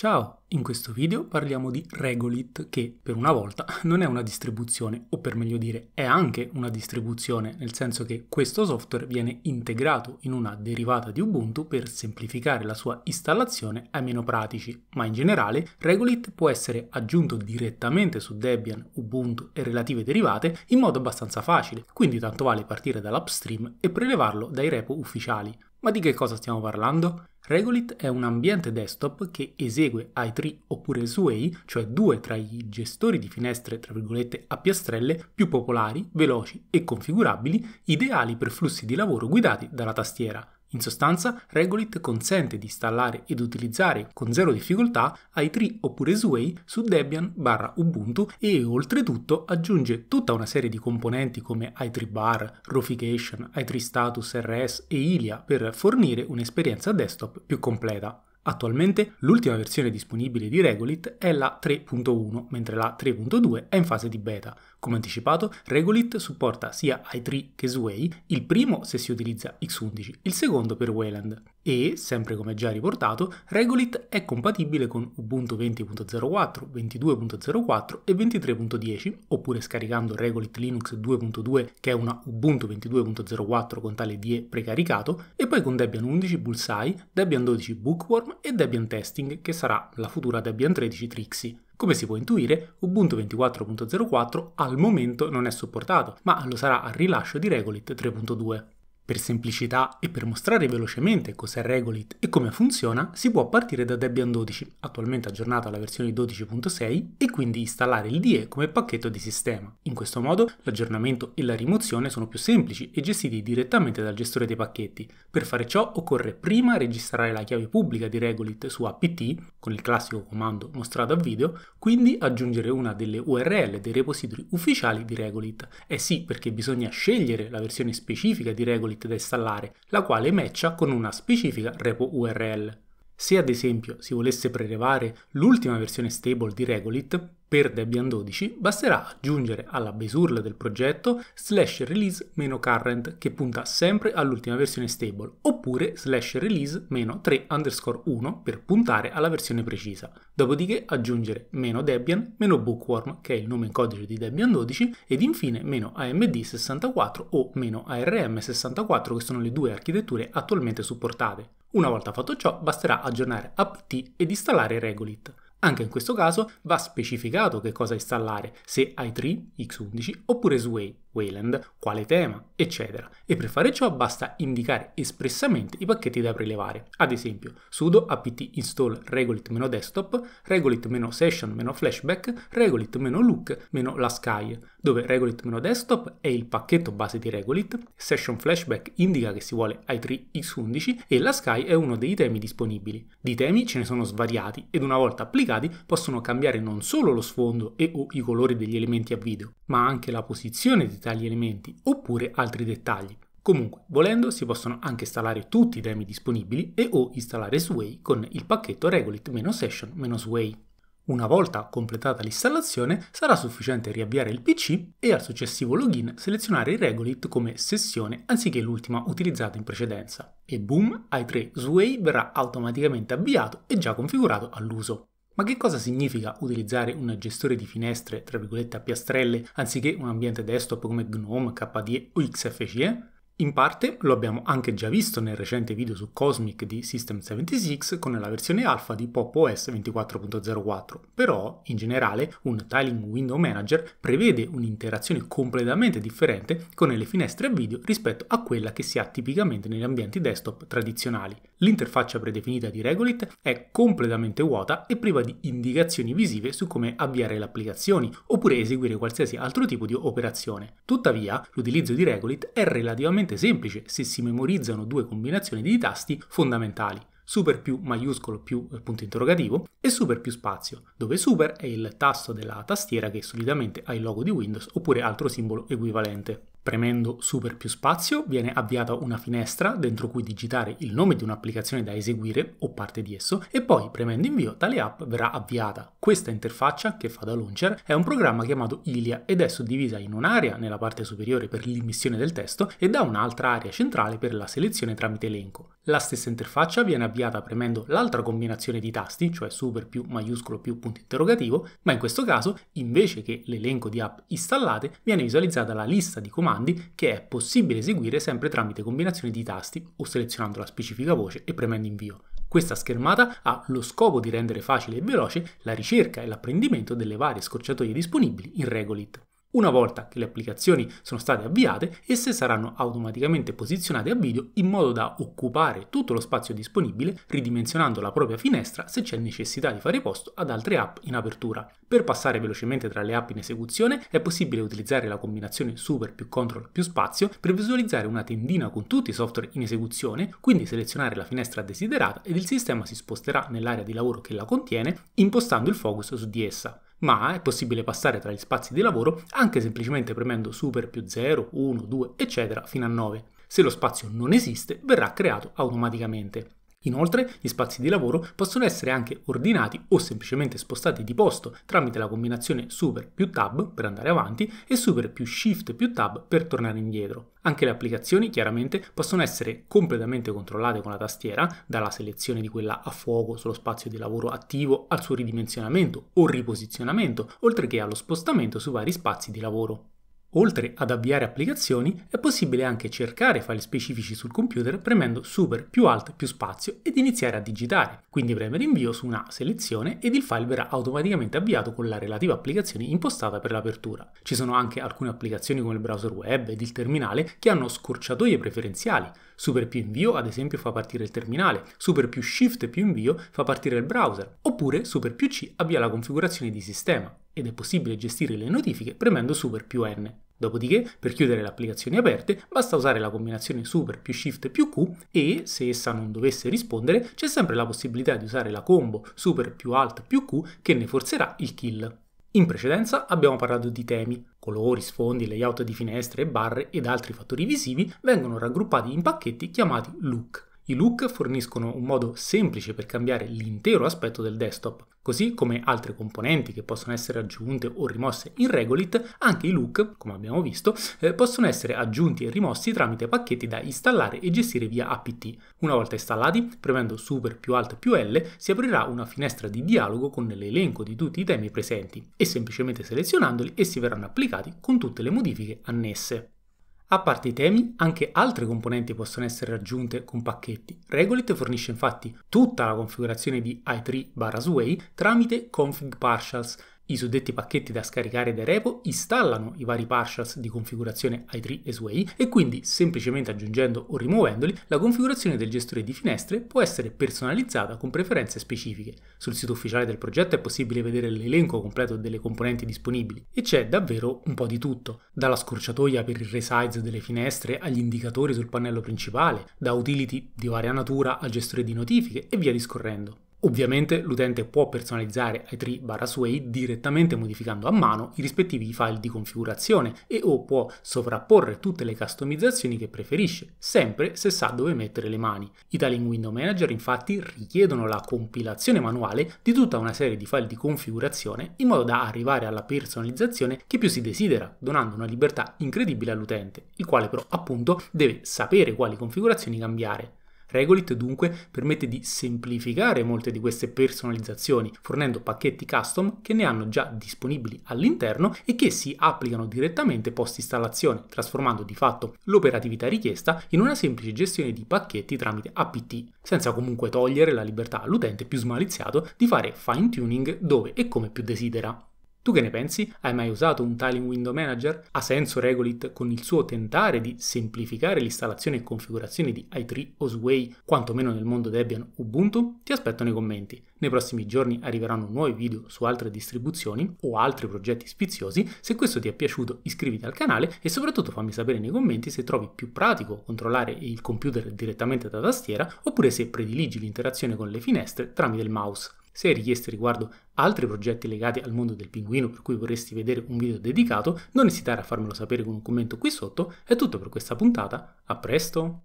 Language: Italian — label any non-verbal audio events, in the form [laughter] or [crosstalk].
Ciao, in questo video parliamo di Regolit che per una volta [laughs] non è una distribuzione o per meglio dire è anche una distribuzione nel senso che questo software viene integrato in una derivata di Ubuntu per semplificare la sua installazione ai meno pratici ma in generale Regolit può essere aggiunto direttamente su Debian, Ubuntu e relative derivate in modo abbastanza facile quindi tanto vale partire dall'upstream e prelevarlo dai repo ufficiali. Ma di che cosa stiamo parlando? Regolit è un ambiente desktop che esegue i3 oppure Sway, cioè due tra i gestori di finestre tra virgolette a piastrelle più popolari, veloci e configurabili, ideali per flussi di lavoro guidati dalla tastiera. In sostanza, Regolit consente di installare ed utilizzare con zero difficoltà i3 oppure Sway su Debian barra Ubuntu e oltretutto aggiunge tutta una serie di componenti come i3 bar, Rofication, i3 status RS e Ilia per fornire un'esperienza desktop più completa. Attualmente l'ultima versione disponibile di Regolit è la 3.1, mentre la 3.2 è in fase di beta, come anticipato, Regulit supporta sia i3 che Sway, il primo se si utilizza X11, il secondo per Wayland. E, sempre come già riportato, Regulit è compatibile con Ubuntu 20.04, 22.04 e 23.10, oppure scaricando Regulit Linux 2.2 che è una Ubuntu 22.04 con tale DE precaricato, e poi con Debian 11 Bullseye, Debian 12 Bookworm e Debian Testing che sarà la futura Debian 13 Trixie. Come si può intuire, Ubuntu 24.04 al momento non è supportato, ma lo sarà al rilascio di Regolit 3.2. Per semplicità e per mostrare velocemente cos'è Regolit e come funziona, si può partire da Debian 12, attualmente aggiornata alla versione 12.6, e quindi installare il DE come pacchetto di sistema. In questo modo l'aggiornamento e la rimozione sono più semplici e gestiti direttamente dal gestore dei pacchetti. Per fare ciò occorre prima registrare la chiave pubblica di Regolit su apt con il classico comando mostrato a video, quindi aggiungere una delle URL dei repository ufficiali di Regolit. Eh sì, perché bisogna scegliere la versione specifica di Regolit Unit da installare, la quale matcha con una specifica repo URL. Se ad esempio si volesse prelevare l'ultima versione stable di Regulit, per Debian 12 basterà aggiungere alla baseurl del progetto slash release-current che punta sempre all'ultima versione stable oppure slash release-3 underscore 1 per puntare alla versione precisa. Dopodiché aggiungere meno Debian, meno Bookworm che è il nome in codice di Debian 12 ed infine meno AMD64 o meno ARM64 che sono le due architetture attualmente supportate. Una volta fatto ciò basterà aggiornare apt ed installare Regulit. Anche in questo caso va specificato che cosa installare, se i3, X11 oppure SWAY. Wayland, quale tema, eccetera. E per fare ciò basta indicare espressamente i pacchetti da prelevare, ad esempio sudo apt install regulit-desktop, regulit-session-flashback, regulit-look-lasky, dove regulit-desktop è il pacchetto base di regolit, session flashback indica che si vuole i3x11 e lasky è uno dei temi disponibili. Di temi ce ne sono svariati ed una volta applicati possono cambiare non solo lo sfondo e o i colori degli elementi a video, ma anche la posizione di tale tali elementi oppure altri dettagli. Comunque, volendo, si possono anche installare tutti i temi disponibili e o installare Sway con il pacchetto regolit session sway Una volta completata l'installazione, sarà sufficiente riavviare il PC e al successivo login selezionare il regolit come sessione anziché l'ultima utilizzata in precedenza. E boom, i3 Sway verrà automaticamente avviato e già configurato all'uso. Ma che cosa significa utilizzare un gestore di finestre, tra virgolette, a piastrelle, anziché un ambiente desktop come GNOME, KDE o XFCE? In parte lo abbiamo anche già visto nel recente video su Cosmic di System76 con la versione alfa di Pop OS 24.04, però in generale un Tiling Window Manager prevede un'interazione completamente differente con le finestre a video rispetto a quella che si ha tipicamente negli ambienti desktop tradizionali. L'interfaccia predefinita di Regulit è completamente vuota e priva di indicazioni visive su come avviare le applicazioni oppure eseguire qualsiasi altro tipo di operazione. Tuttavia, l'utilizzo di Regulit è relativamente semplice se si memorizzano due combinazioni di tasti fondamentali super più maiuscolo più eh, punto interrogativo e super più spazio, dove super è il tasto della tastiera che solitamente ha il logo di Windows oppure altro simbolo equivalente. Premendo Super più spazio viene avviata una finestra dentro cui digitare il nome di un'applicazione da eseguire o parte di esso e poi premendo invio tale app verrà avviata. Questa interfaccia che fa da launcher è un programma chiamato Ilia ed è suddivisa in un'area nella parte superiore per l'immissione del testo e da un'altra area centrale per la selezione tramite elenco. La stessa interfaccia viene avviata premendo l'altra combinazione di tasti, cioè super più maiuscolo più punto interrogativo, ma in questo caso, invece che l'elenco di app installate, viene visualizzata la lista di comandi che è possibile eseguire sempre tramite combinazione di tasti o selezionando la specifica voce e premendo invio. Questa schermata ha lo scopo di rendere facile e veloce la ricerca e l'apprendimento delle varie scorciatoie disponibili in Regolit. Una volta che le applicazioni sono state avviate, esse saranno automaticamente posizionate a video in modo da occupare tutto lo spazio disponibile, ridimensionando la propria finestra se c'è necessità di fare posto ad altre app in apertura. Per passare velocemente tra le app in esecuzione è possibile utilizzare la combinazione Super più Control più Spazio per visualizzare una tendina con tutti i software in esecuzione, quindi selezionare la finestra desiderata ed il sistema si sposterà nell'area di lavoro che la contiene, impostando il focus su di essa ma è possibile passare tra gli spazi di lavoro anche semplicemente premendo super più 0, 1, 2, eccetera, fino a 9. Se lo spazio non esiste, verrà creato automaticamente. Inoltre, gli spazi di lavoro possono essere anche ordinati o semplicemente spostati di posto tramite la combinazione super più tab per andare avanti e super più shift più tab per tornare indietro. Anche le applicazioni chiaramente possono essere completamente controllate con la tastiera, dalla selezione di quella a fuoco sullo spazio di lavoro attivo al suo ridimensionamento o riposizionamento, oltre che allo spostamento su vari spazi di lavoro. Oltre ad avviare applicazioni, è possibile anche cercare file specifici sul computer premendo Super più Alt più spazio ed iniziare a digitare, quindi premere invio su una selezione ed il file verrà automaticamente avviato con la relativa applicazione impostata per l'apertura. Ci sono anche alcune applicazioni come il browser web ed il terminale che hanno scorciatoie preferenziali. Super più invio ad esempio fa partire il terminale, Super più Shift più invio fa partire il browser, oppure Super più C avvia la configurazione di sistema ed è possibile gestire le notifiche premendo Super più N. Dopodiché, per chiudere le applicazioni aperte, basta usare la combinazione Super più Shift più Q e, se essa non dovesse rispondere, c'è sempre la possibilità di usare la combo Super più Alt più Q che ne forzerà il kill. In precedenza abbiamo parlato di temi. Colori, sfondi, layout di finestre, barre ed altri fattori visivi vengono raggruppati in pacchetti chiamati look. I look forniscono un modo semplice per cambiare l'intero aspetto del desktop, Così come altre componenti che possono essere aggiunte o rimosse in Regolith, anche i look, come abbiamo visto, eh, possono essere aggiunti e rimossi tramite pacchetti da installare e gestire via apt. Una volta installati, premendo Super più Alt più L, si aprirà una finestra di dialogo con l'elenco di tutti i temi presenti e semplicemente selezionandoli essi verranno applicati con tutte le modifiche annesse. A parte i temi, anche altre componenti possono essere aggiunte con pacchetti. Regolith fornisce infatti tutta la configurazione di i3 barra Sway tramite config partials, i suddetti pacchetti da scaricare dai repo installano i vari partials di configurazione i3 e Sway e quindi, semplicemente aggiungendo o rimuovendoli, la configurazione del gestore di finestre può essere personalizzata con preferenze specifiche. Sul sito ufficiale del progetto è possibile vedere l'elenco completo delle componenti disponibili e c'è davvero un po' di tutto, dalla scorciatoia per il resize delle finestre agli indicatori sul pannello principale, da utility di varia natura al gestore di notifiche e via discorrendo. Ovviamente l'utente può personalizzare i 3 barra sway direttamente modificando a mano i rispettivi file di configurazione e o può sovrapporre tutte le customizzazioni che preferisce, sempre se sa dove mettere le mani. I tali window manager infatti richiedono la compilazione manuale di tutta una serie di file di configurazione in modo da arrivare alla personalizzazione che più si desidera, donando una libertà incredibile all'utente, il quale però appunto deve sapere quali configurazioni cambiare. Regolit dunque permette di semplificare molte di queste personalizzazioni, fornendo pacchetti custom che ne hanno già disponibili all'interno e che si applicano direttamente post installazione, trasformando di fatto l'operatività richiesta in una semplice gestione di pacchetti tramite APT, senza comunque togliere la libertà all'utente più smaliziato di fare fine tuning dove e come più desidera. Tu che ne pensi? Hai mai usato un tiling window manager? Ha senso Regolit con il suo tentare di semplificare l'installazione e configurazione di i3 o Sway, quantomeno nel mondo Debian Ubuntu? Ti aspetto nei commenti. Nei prossimi giorni arriveranno nuovi video su altre distribuzioni o altri progetti spiziosi. Se questo ti è piaciuto iscriviti al canale e soprattutto fammi sapere nei commenti se trovi più pratico controllare il computer direttamente da tastiera oppure se prediligi l'interazione con le finestre tramite il mouse. Se hai richieste riguardo altri progetti legati al mondo del pinguino per cui vorresti vedere un video dedicato, non esitare a farmelo sapere con un commento qui sotto. È tutto per questa puntata, a presto!